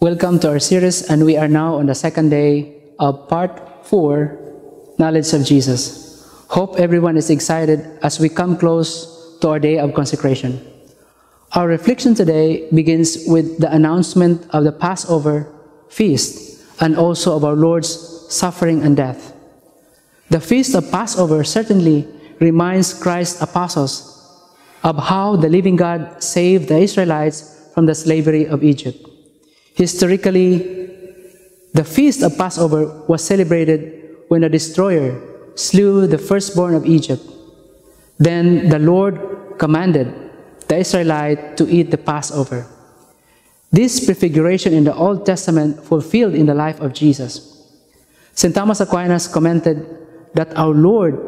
Welcome to our series, and we are now on the second day of part four Knowledge of Jesus. Hope everyone is excited as we come close to our day of consecration. Our reflection today begins with the announcement of the Passover feast and also of our Lord's suffering and death. The feast of Passover certainly reminds Christ's apostles of how the living God saved the Israelites from the slavery of Egypt. Historically, the feast of Passover was celebrated when a destroyer slew the firstborn of Egypt. Then the Lord commanded the Israelite to eat the Passover. This prefiguration in the Old Testament fulfilled in the life of Jesus. St. Thomas Aquinas commented that our Lord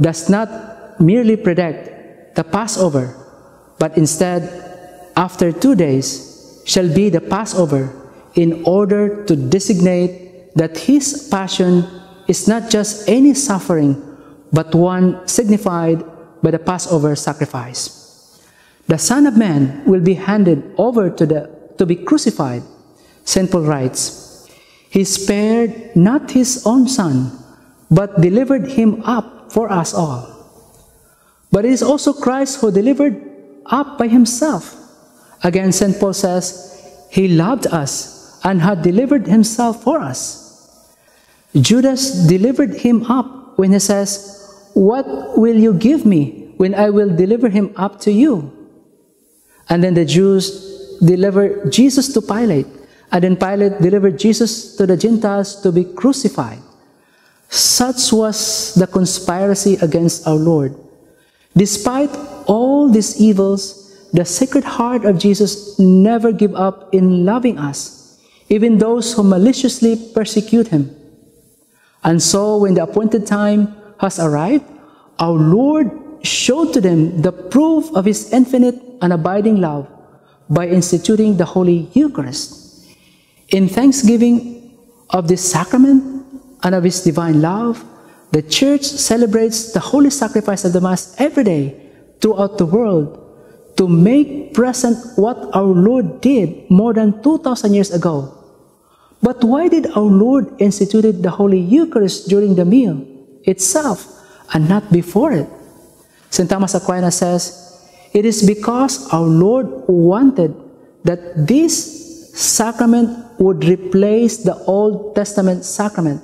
does not merely predict the Passover, but instead, after two days, shall be the Passover in order to designate that his passion is not just any suffering, but one signified by the Passover sacrifice. The Son of Man will be handed over to, the, to be crucified. St. Paul writes, He spared not his own Son, but delivered him up for us all. But it is also Christ who delivered up by himself Again, St. Paul says, He loved us and had delivered Himself for us. Judas delivered him up when he says, What will you give me when I will deliver him up to you? And then the Jews delivered Jesus to Pilate. And then Pilate delivered Jesus to the Gentiles to be crucified. Such was the conspiracy against our Lord. Despite all these evils, the Sacred Heart of Jesus never give up in loving us, even those who maliciously persecute him. And so when the appointed time has arrived, our Lord showed to them the proof of his infinite and abiding love by instituting the Holy Eucharist. In thanksgiving of this sacrament and of his divine love, the Church celebrates the holy sacrifice of the Mass every day throughout the world to make present what our Lord did more than 2,000 years ago. But why did our Lord instituted the Holy Eucharist during the meal itself and not before it? St. Thomas Aquinas says, It is because our Lord wanted that this sacrament would replace the Old Testament sacrament,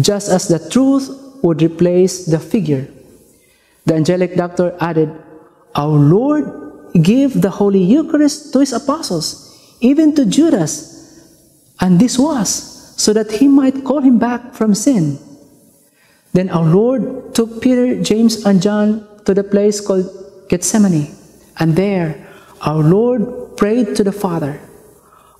just as the truth would replace the figure. The angelic doctor added, Our Lord gave the Holy Eucharist to his apostles, even to Judas. And this was so that he might call him back from sin. Then our Lord took Peter, James, and John to the place called Gethsemane. And there, our Lord prayed to the Father.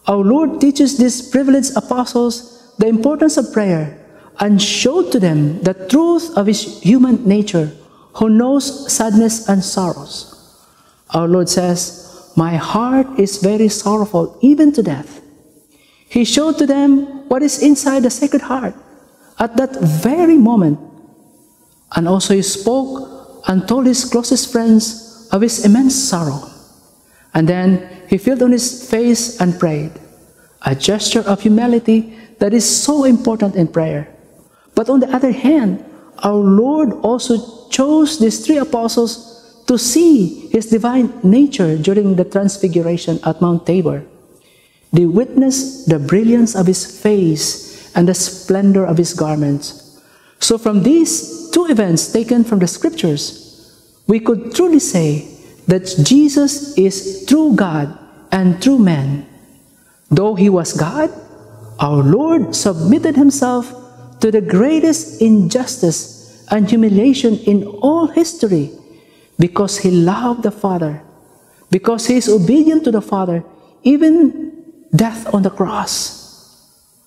Our Lord teaches these privileged apostles the importance of prayer and showed to them the truth of his human nature, who knows sadness and sorrows. Our Lord says, My heart is very sorrowful, even to death. He showed to them what is inside the Sacred Heart at that very moment. And also he spoke and told his closest friends of his immense sorrow. And then he filled on his face and prayed, a gesture of humility that is so important in prayer. But on the other hand, our Lord also chose these three apostles to see his divine nature during the transfiguration at Mount Tabor. They witnessed the brilliance of his face and the splendor of his garments. So from these two events taken from the scriptures, we could truly say that Jesus is true God and true man. Though he was God, our Lord submitted himself to the greatest injustice and humiliation in all history because he loved the Father, because he is obedient to the Father, even death on the cross.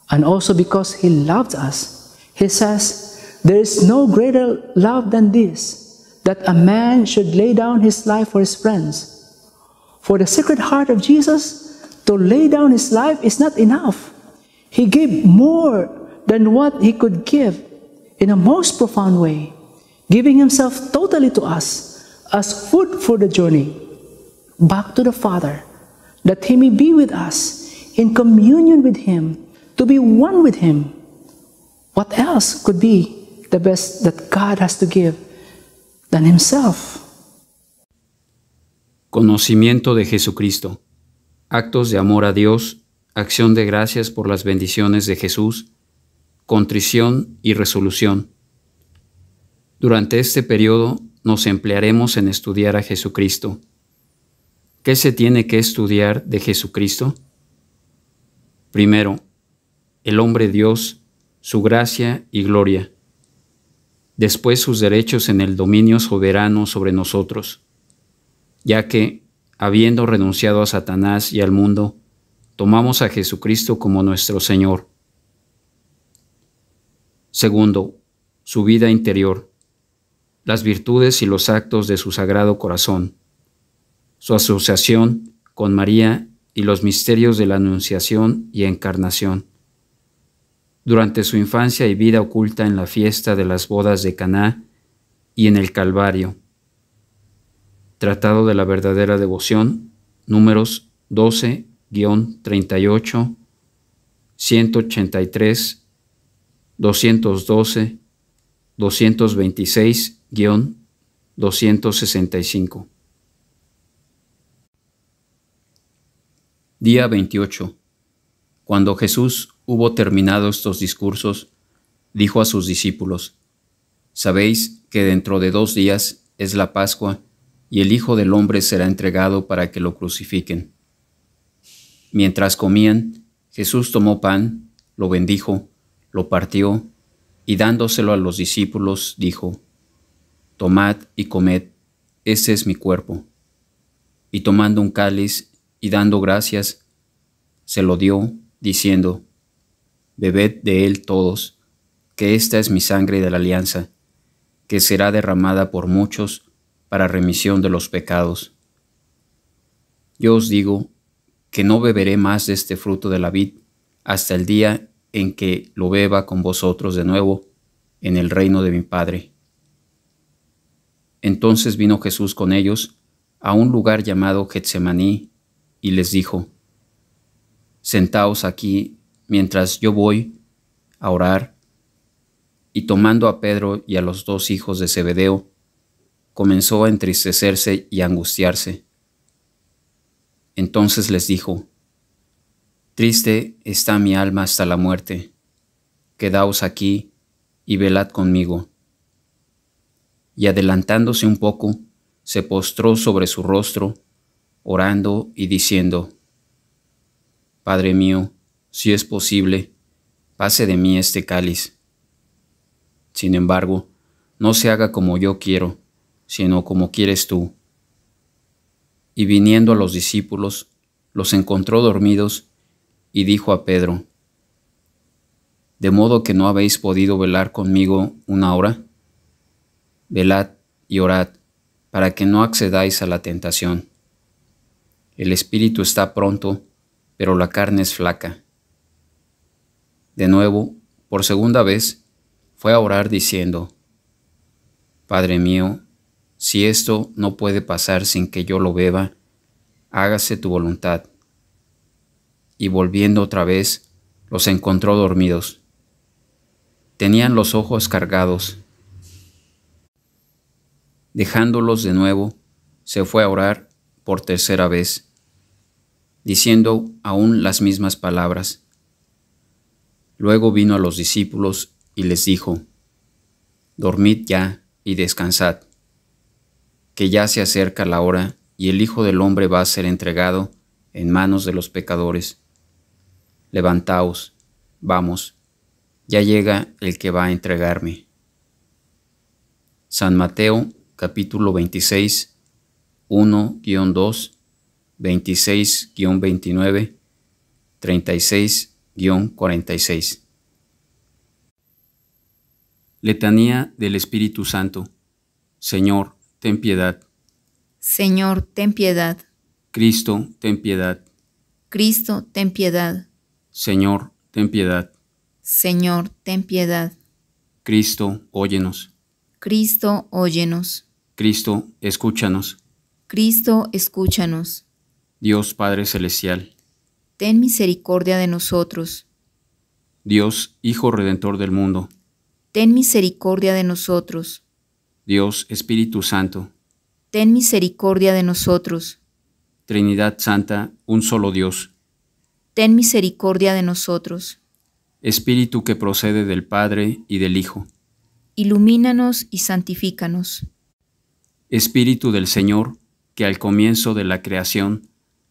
And also because he loved us, he says, There is no greater love than this, that a man should lay down his life for his friends. For the Sacred Heart of Jesus, to lay down his life is not enough. He gave more than what he could give in a most profound way, giving himself totally to us as food for the journey back to the Father, that He may be with us in communion with Him, to be one with Him. What else could be the best that God has to give than Himself? Conocimiento de Jesucristo. Actos de amor a Dios, acción de gracias por las bendiciones de Jesús, contrición y resolución. Durante este periodo nos emplearemos en estudiar a Jesucristo. ¿Qué se tiene que estudiar de Jesucristo? Primero, el hombre Dios, su gracia y gloria. Después sus derechos en el dominio soberano sobre nosotros, ya que, habiendo renunciado a Satanás y al mundo, tomamos a Jesucristo como nuestro Señor. Segundo, su vida interior las virtudes y los actos de su sagrado corazón, su asociación con María y los misterios de la Anunciación y Encarnación. Durante su infancia y vida oculta en la fiesta de las bodas de Caná y en el Calvario. Tratado de la verdadera devoción, números 12-38, 183, 212, 226-265. Día 28. Cuando Jesús hubo terminado estos discursos, dijo a sus discípulos, Sabéis que dentro de dos días es la Pascua y el Hijo del Hombre será entregado para que lo crucifiquen. Mientras comían, Jesús tomó pan, lo bendijo, lo partió y dándoselo a los discípulos, dijo, Tomad y comed, este es mi cuerpo. Y tomando un cáliz y dando gracias, se lo dio, diciendo, Bebed de él todos, que esta es mi sangre de la alianza, que será derramada por muchos para remisión de los pecados. Yo os digo que no beberé más de este fruto de la vid hasta el día en que lo beba con vosotros de nuevo en el reino de mi Padre. Entonces vino Jesús con ellos a un lugar llamado Getsemaní y les dijo, Sentaos aquí mientras yo voy a orar. Y tomando a Pedro y a los dos hijos de Zebedeo, comenzó a entristecerse y a angustiarse. Entonces les dijo, Triste está mi alma hasta la muerte. Quedaos aquí y velad conmigo. Y adelantándose un poco, se postró sobre su rostro, orando y diciendo, Padre mío, si es posible, pase de mí este cáliz. Sin embargo, no se haga como yo quiero, sino como quieres tú. Y viniendo a los discípulos, los encontró dormidos y dijo a Pedro, ¿De modo que no habéis podido velar conmigo una hora? Velad y orad, para que no accedáis a la tentación. El espíritu está pronto, pero la carne es flaca. De nuevo, por segunda vez, fue a orar diciendo, Padre mío, si esto no puede pasar sin que yo lo beba, hágase tu voluntad y volviendo otra vez los encontró dormidos. Tenían los ojos cargados. Dejándolos de nuevo, se fue a orar por tercera vez, diciendo aún las mismas palabras. Luego vino a los discípulos y les dijo, Dormid ya y descansad, que ya se acerca la hora y el Hijo del Hombre va a ser entregado en manos de los pecadores levantaos, vamos, ya llega el que va a entregarme. San Mateo capítulo 26, 1-2, 26-29, 36-46. Letanía del Espíritu Santo. Señor, ten piedad. Señor, ten piedad. Cristo, ten piedad. Cristo, ten piedad. Señor, ten piedad. Señor, ten piedad. Cristo, óyenos. Cristo, óyenos. Cristo, escúchanos. Cristo, escúchanos. Dios Padre Celestial, ten misericordia de nosotros. Dios, Hijo Redentor del mundo, ten misericordia de nosotros. Dios Espíritu Santo, ten misericordia de nosotros. Trinidad Santa, un solo Dios ten misericordia de nosotros. Espíritu que procede del Padre y del Hijo. Ilumínanos y santifícanos. Espíritu del Señor, que al comienzo de la creación,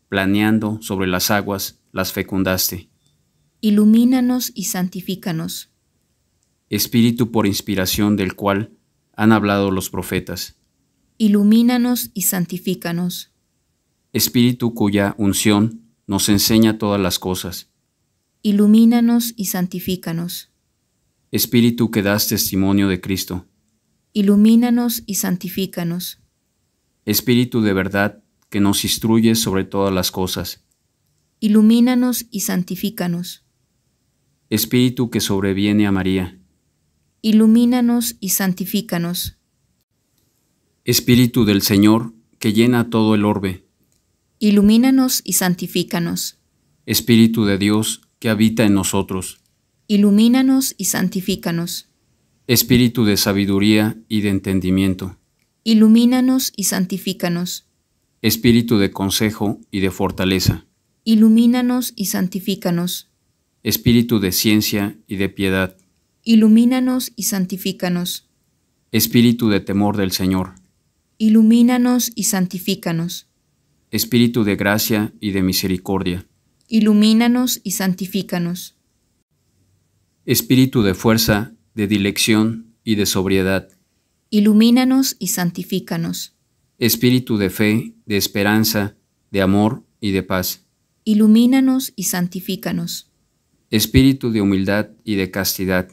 planeando sobre las aguas, las fecundaste. Ilumínanos y santifícanos. Espíritu por inspiración del cual han hablado los profetas. Ilumínanos y santifícanos. Espíritu cuya unción nos enseña todas las cosas. Ilumínanos y santifícanos. Espíritu que das testimonio de Cristo. Ilumínanos y santifícanos. Espíritu de verdad que nos instruye sobre todas las cosas. Ilumínanos y santifícanos. Espíritu que sobreviene a María. Ilumínanos y santifícanos. Espíritu del Señor que llena todo el orbe Ilumínanos y santifícanos. Espíritu de Dios que habita en nosotros. Ilumínanos y santifícanos. Espíritu de sabiduría y de entendimiento. Ilumínanos y santifícanos. Espíritu de consejo y de fortaleza. Ilumínanos y santifícanos. Espíritu de ciencia y de piedad. Ilumínanos y santifícanos. Espíritu de temor del Señor. Ilumínanos y santifícanos. Espíritu de gracia y de misericordia. Ilumínanos y santifícanos. Espíritu de fuerza, de dilección y de sobriedad. Ilumínanos y santifícanos. Espíritu de fe, de esperanza, de amor y de paz. Ilumínanos y santifícanos. Espíritu de humildad y de castidad.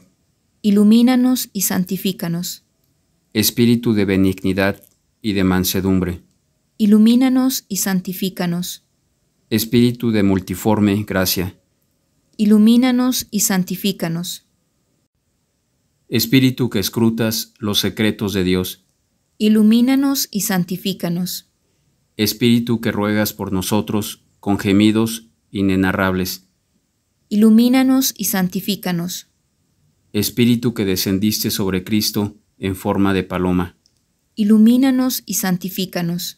Ilumínanos y santifícanos. Espíritu de benignidad y de mansedumbre. Ilumínanos y santifícanos. Espíritu de multiforme gracia. Ilumínanos y santifícanos. Espíritu que escrutas los secretos de Dios. Ilumínanos y santifícanos. Espíritu que ruegas por nosotros con gemidos inenarrables. Ilumínanos y santifícanos. Espíritu que descendiste sobre Cristo en forma de paloma. Ilumínanos y santifícanos.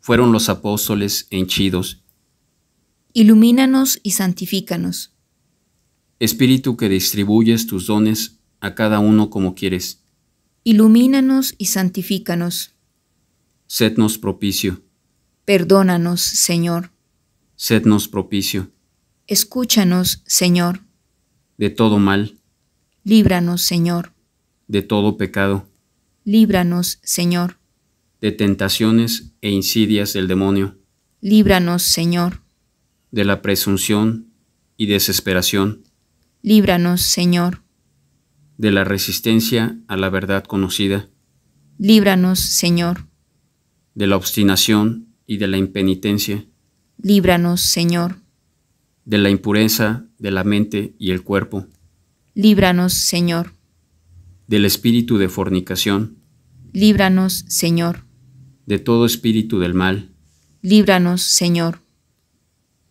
fueron los apóstoles henchidos. Ilumínanos y santifícanos. Espíritu que distribuyes tus dones a cada uno como quieres. Ilumínanos y santifícanos. Sednos propicio. Perdónanos, Señor. Sednos propicio. Escúchanos, Señor. De todo mal. Líbranos, Señor. De todo pecado. Líbranos, Señor de tentaciones e insidias del demonio. Líbranos, Señor. De la presunción y desesperación. Líbranos, Señor. De la resistencia a la verdad conocida. Líbranos, Señor. De la obstinación y de la impenitencia. Líbranos, Señor. De la impureza de la mente y el cuerpo. Líbranos, Señor. Del espíritu de fornicación. Líbranos, Señor de todo espíritu del mal. Líbranos, Señor.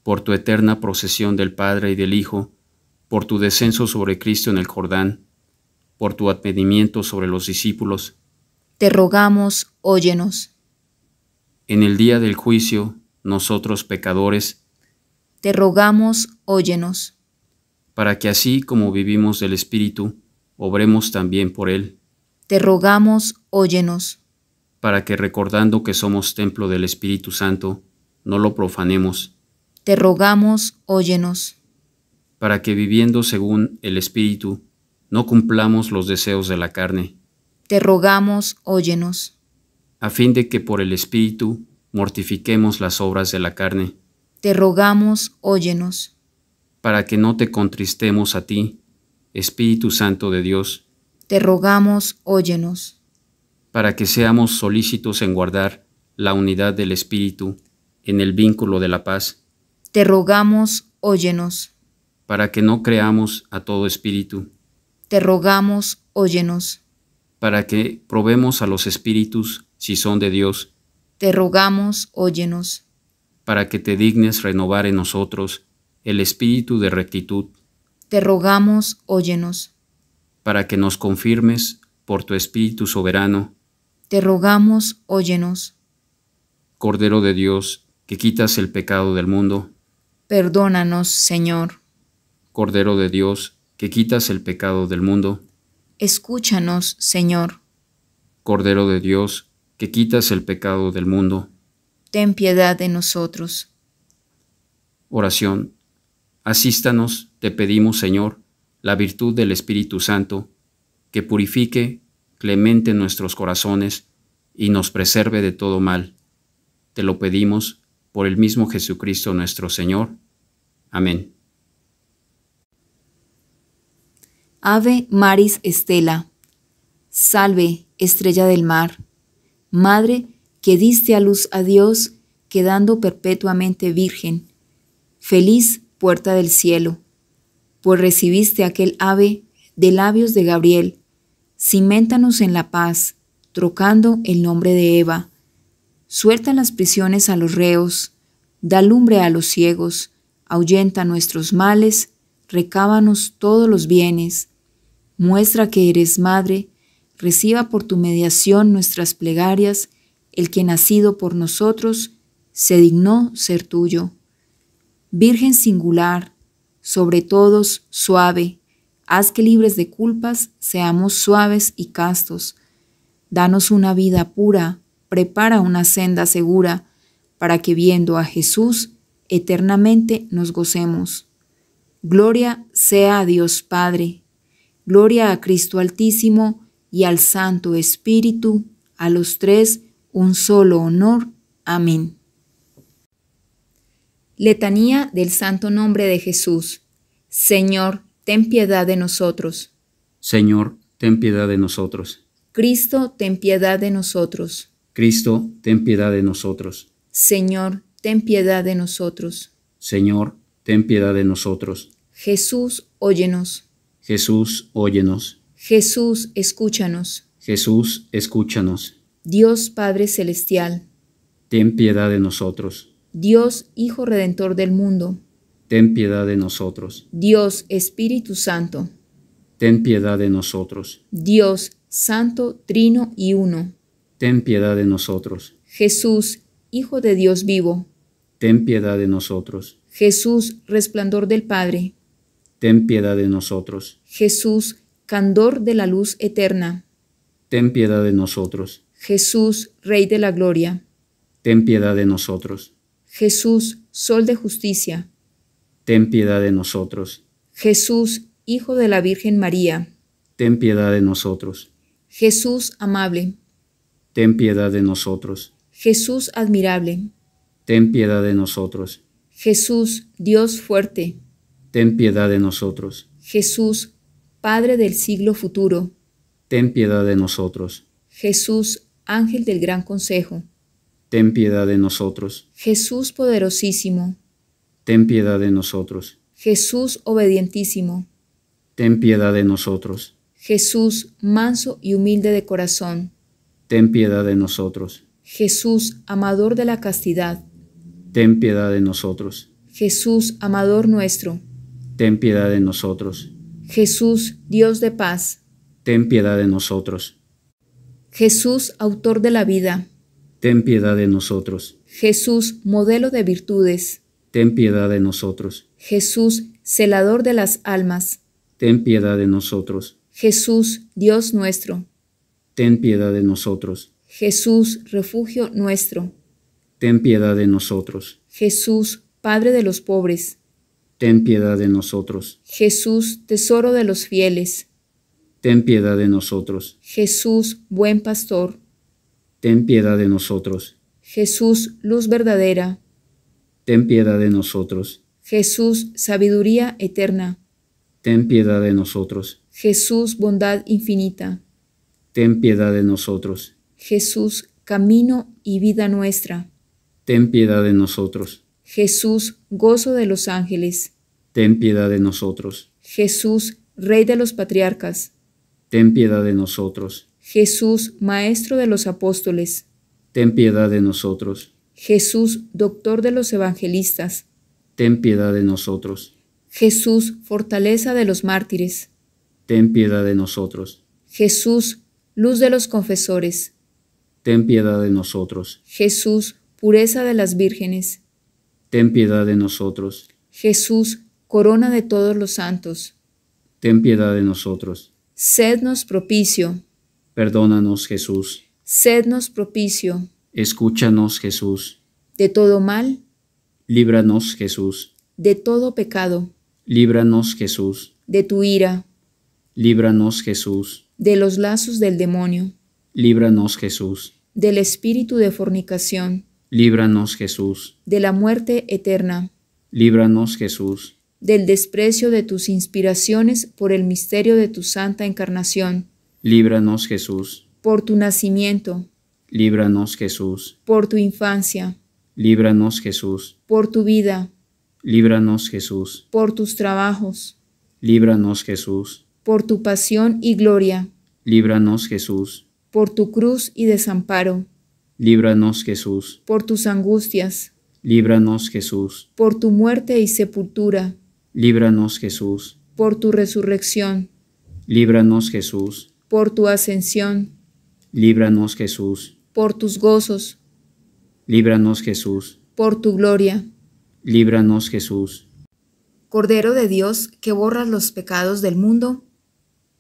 Por tu eterna procesión del Padre y del Hijo, por tu descenso sobre Cristo en el Jordán, por tu advenimiento sobre los discípulos, te rogamos, óyenos. En el día del juicio, nosotros pecadores, te rogamos, óyenos. Para que así como vivimos del Espíritu, obremos también por Él. Te rogamos, óyenos para que recordando que somos templo del Espíritu Santo, no lo profanemos. Te rogamos, óyenos. Para que viviendo según el Espíritu, no cumplamos los deseos de la carne. Te rogamos, óyenos. A fin de que por el Espíritu mortifiquemos las obras de la carne. Te rogamos, óyenos. Para que no te contristemos a ti, Espíritu Santo de Dios. Te rogamos, óyenos para que seamos solícitos en guardar la unidad del Espíritu en el vínculo de la paz. Te rogamos, óyenos. Para que no creamos a todo espíritu. Te rogamos, óyenos. Para que probemos a los espíritus si son de Dios. Te rogamos, óyenos. Para que te dignes renovar en nosotros el espíritu de rectitud. Te rogamos, óyenos. Para que nos confirmes por tu espíritu soberano te rogamos, óyenos. Cordero de Dios, que quitas el pecado del mundo. Perdónanos, Señor. Cordero de Dios, que quitas el pecado del mundo. Escúchanos, Señor. Cordero de Dios, que quitas el pecado del mundo. Ten piedad de nosotros. Oración. Asístanos, te pedimos, Señor, la virtud del Espíritu Santo, que purifique clemente nuestros corazones y nos preserve de todo mal. Te lo pedimos por el mismo Jesucristo nuestro Señor. Amén. Ave Maris Estela, salve, estrella del mar, madre que diste a luz a Dios, quedando perpetuamente virgen. Feliz puerta del cielo, pues recibiste aquel ave de labios de Gabriel, cimentanos en la paz, trocando el nombre de Eva. Suelta las prisiones a los reos, da lumbre a los ciegos, ahuyenta nuestros males, recábanos todos los bienes. Muestra que eres madre, reciba por tu mediación nuestras plegarias, el que nacido por nosotros se dignó ser tuyo. Virgen singular, sobre todos suave, Haz que libres de culpas seamos suaves y castos. Danos una vida pura, prepara una senda segura, para que viendo a Jesús eternamente nos gocemos. Gloria sea a Dios Padre, gloria a Cristo Altísimo y al Santo Espíritu, a los tres un solo honor. Amén. Letanía del Santo Nombre de Jesús. Señor, ten piedad de nosotros. Señor, ten piedad de nosotros. Cristo, ten piedad de nosotros. Cristo, ten piedad de nosotros. Señor, ten piedad de nosotros. Señor, ten piedad de nosotros. Jesús, óyenos. Jesús, óyenos. Jesús, escúchanos. Jesús, escúchanos. Dios Padre Celestial. Ten piedad de nosotros. Dios Hijo Redentor del mundo ten piedad de nosotros. Dios Espíritu Santo, ten piedad de nosotros. Dios Santo, Trino y Uno, ten piedad de nosotros. Jesús, Hijo de Dios vivo, ten piedad de nosotros. Jesús, resplandor del Padre, ten piedad de nosotros. Jesús, candor de la luz eterna, ten piedad de nosotros. Jesús, Rey de la Gloria, ten piedad de nosotros. Jesús, Sol de Justicia, ten piedad de nosotros. Jesús, Hijo de la Virgen María, ten piedad de nosotros. Jesús amable, ten piedad de nosotros. Jesús admirable, ten piedad de nosotros. Jesús, Dios fuerte, ten piedad de nosotros. Jesús, Padre del siglo futuro, ten piedad de nosotros. Jesús, Ángel del Gran Consejo, ten piedad de nosotros. Jesús poderosísimo, ten piedad de nosotros. Jesús obedientísimo, ten piedad de nosotros. Jesús manso y humilde de corazón, ten piedad de nosotros. Jesús amador de la castidad, ten piedad de nosotros. Jesús amador nuestro, ten piedad de nosotros. Jesús Dios de paz, ten piedad de nosotros. Jesús autor de la vida, ten piedad de nosotros. Jesús modelo de virtudes, ten piedad de nosotros. Jesús, celador de las almas, ten piedad de nosotros. Jesús, Dios nuestro, ten piedad de nosotros. Jesús, refugio nuestro, ten piedad de nosotros. Jesús, Padre de los pobres, ten piedad de nosotros. Jesús, tesoro de los fieles, ten piedad de nosotros. Jesús, buen pastor, ten piedad de nosotros. Jesús, luz verdadera, ten piedad de nosotros. Jesús, sabiduría eterna, ten piedad de nosotros. Jesús, bondad infinita, ten piedad de nosotros. Jesús, camino y vida nuestra, ten piedad de nosotros. Jesús, gozo de los ángeles, ten piedad de nosotros. Jesús, Rey de los patriarcas, ten piedad de nosotros. Jesús, Maestro de los apóstoles, ten piedad de nosotros. Jesús, doctor de los evangelistas, ten piedad de nosotros. Jesús, fortaleza de los mártires, ten piedad de nosotros. Jesús, luz de los confesores, ten piedad de nosotros. Jesús, pureza de las vírgenes, ten piedad de nosotros. Jesús, corona de todos los santos, ten piedad de nosotros. Sednos propicio. Perdónanos, Jesús. Sednos propicio. Escúchanos, Jesús. De todo mal. Líbranos, Jesús. De todo pecado. Líbranos, Jesús. De tu ira. Líbranos, Jesús. De los lazos del demonio. Líbranos, Jesús. Del espíritu de fornicación. Líbranos, Jesús. De la muerte eterna. Líbranos, Jesús. Del desprecio de tus inspiraciones por el misterio de tu santa encarnación. Líbranos, Jesús. Por tu nacimiento Líbranos Jesús. Por tu infancia. Líbranos Jesús. Por tu vida. Líbranos Jesús. Por tus trabajos. Líbranos Jesús. Por tu pasión y gloria. Líbranos Jesús. Por tu cruz y desamparo. Líbranos Jesús. Por tus angustias. Líbranos Jesús. Por tu muerte y sepultura. Líbranos Jesús. Por tu resurrección. Líbranos Jesús. Por tu ascensión. Líbranos Jesús por tus gozos. Líbranos Jesús. Por tu gloria. Líbranos Jesús. Cordero de Dios, que borras los pecados del mundo.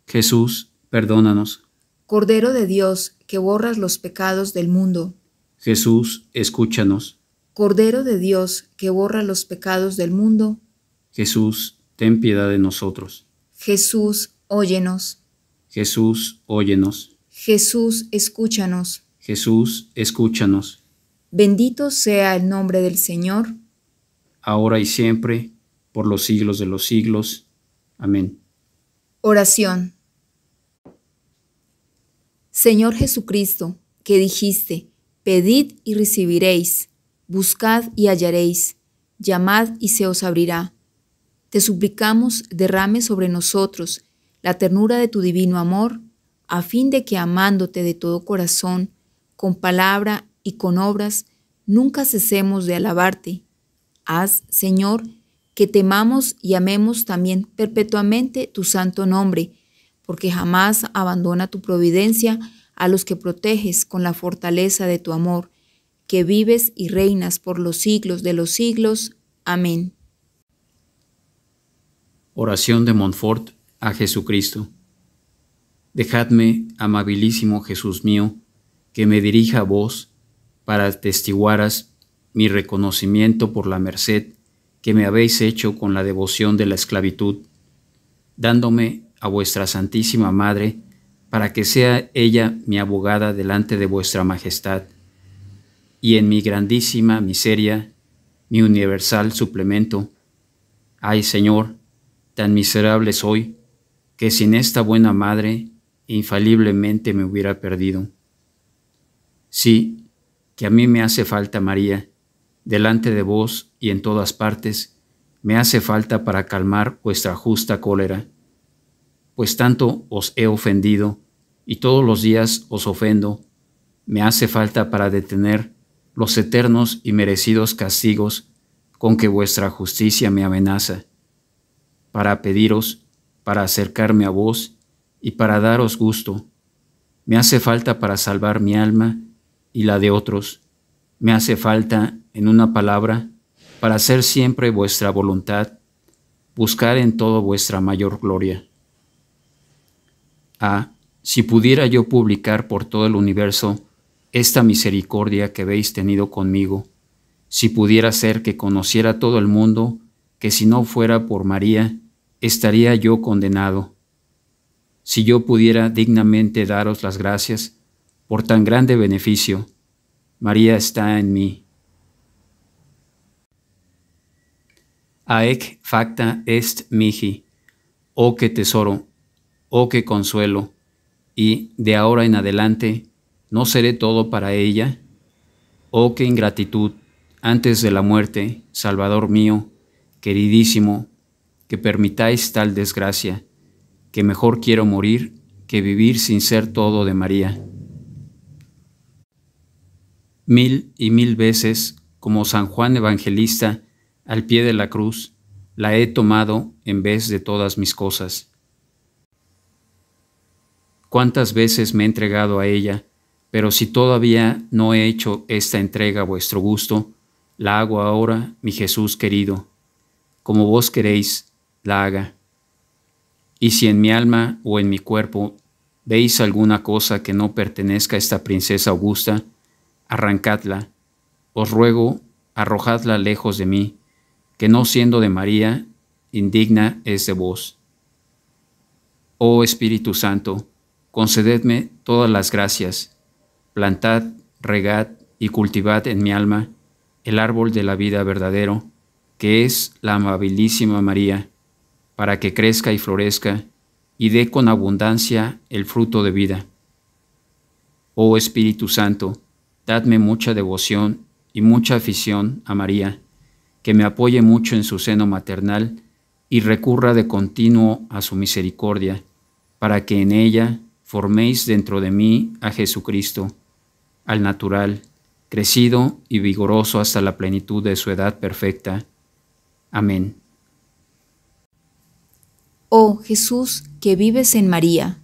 Jesús, perdónanos. Cordero de Dios, que borras los pecados del mundo. Jesús, escúchanos. Cordero de Dios, que borra los pecados del mundo. Jesús, ten piedad de nosotros. Jesús, óyenos. Jesús, óyenos. Jesús, escúchanos. Jesús, escúchanos. Bendito sea el nombre del Señor. Ahora y siempre, por los siglos de los siglos. Amén. Oración. Señor Jesucristo, que dijiste, pedid y recibiréis, buscad y hallaréis, llamad y se os abrirá. Te suplicamos derrame sobre nosotros la ternura de tu divino amor, a fin de que amándote de todo corazón, con palabra y con obras, nunca cesemos de alabarte. Haz, Señor, que temamos y amemos también perpetuamente tu santo nombre, porque jamás abandona tu providencia a los que proteges con la fortaleza de tu amor, que vives y reinas por los siglos de los siglos. Amén. Oración de Montfort a Jesucristo. Dejadme, amabilísimo Jesús mío, que me dirija a vos para atestiguaras mi reconocimiento por la merced que me habéis hecho con la devoción de la esclavitud, dándome a vuestra Santísima Madre, para que sea ella mi abogada delante de vuestra Majestad, y en mi grandísima miseria, mi universal suplemento. Ay Señor, tan miserable soy, que sin esta buena Madre infaliblemente me hubiera perdido. Sí, que a mí me hace falta María, delante de vos y en todas partes, me hace falta para calmar vuestra justa cólera, pues tanto os he ofendido y todos los días os ofendo, me hace falta para detener los eternos y merecidos castigos con que vuestra justicia me amenaza, para pediros, para acercarme a vos y para daros gusto. Me hace falta para salvar mi alma y la de otros, me hace falta, en una palabra, para hacer siempre vuestra voluntad, buscar en todo vuestra mayor gloria. Ah, si pudiera yo publicar por todo el universo esta misericordia que habéis tenido conmigo, si pudiera ser que conociera todo el mundo que si no fuera por María, estaría yo condenado. Si yo pudiera dignamente daros las gracias, por tan grande beneficio. María está en mí. Aec facta est mihi. Oh, qué tesoro, oh, qué consuelo. Y de ahora en adelante, ¿no seré todo para ella? Oh, qué ingratitud, antes de la muerte, Salvador mío, queridísimo, que permitáis tal desgracia, que mejor quiero morir que vivir sin ser todo de María mil y mil veces, como San Juan Evangelista, al pie de la cruz, la he tomado en vez de todas mis cosas. ¿Cuántas veces me he entregado a ella? Pero si todavía no he hecho esta entrega a vuestro gusto, la hago ahora, mi Jesús querido, como vos queréis, la haga. Y si en mi alma o en mi cuerpo veis alguna cosa que no pertenezca a esta princesa augusta, arrancadla, os ruego, arrojadla lejos de mí, que no siendo de María, indigna es de vos. Oh Espíritu Santo, concededme todas las gracias, plantad, regad y cultivad en mi alma el árbol de la vida verdadero, que es la amabilísima María, para que crezca y florezca y dé con abundancia el fruto de vida. Oh Espíritu Santo, Dadme mucha devoción y mucha afición a María, que me apoye mucho en su seno maternal y recurra de continuo a su misericordia, para que en ella forméis dentro de mí a Jesucristo, al natural, crecido y vigoroso hasta la plenitud de su edad perfecta. Amén. Oh Jesús, que vives en María.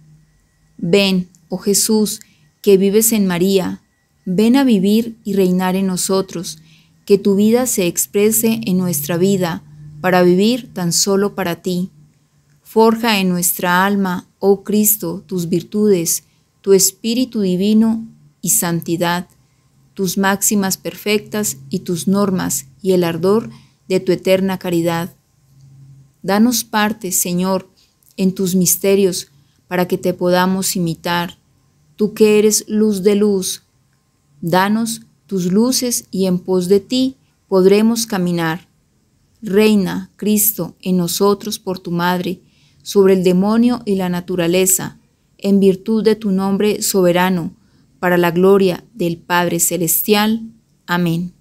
Ven, oh Jesús, que vives en María ven a vivir y reinar en nosotros, que tu vida se exprese en nuestra vida, para vivir tan solo para ti. Forja en nuestra alma, oh Cristo, tus virtudes, tu espíritu divino y santidad, tus máximas perfectas y tus normas y el ardor de tu eterna caridad. Danos parte, Señor, en tus misterios, para que te podamos imitar. Tú que eres luz de luz, Danos tus luces y en pos de ti podremos caminar. Reina, Cristo, en nosotros por tu Madre, sobre el demonio y la naturaleza, en virtud de tu nombre soberano, para la gloria del Padre Celestial. Amén.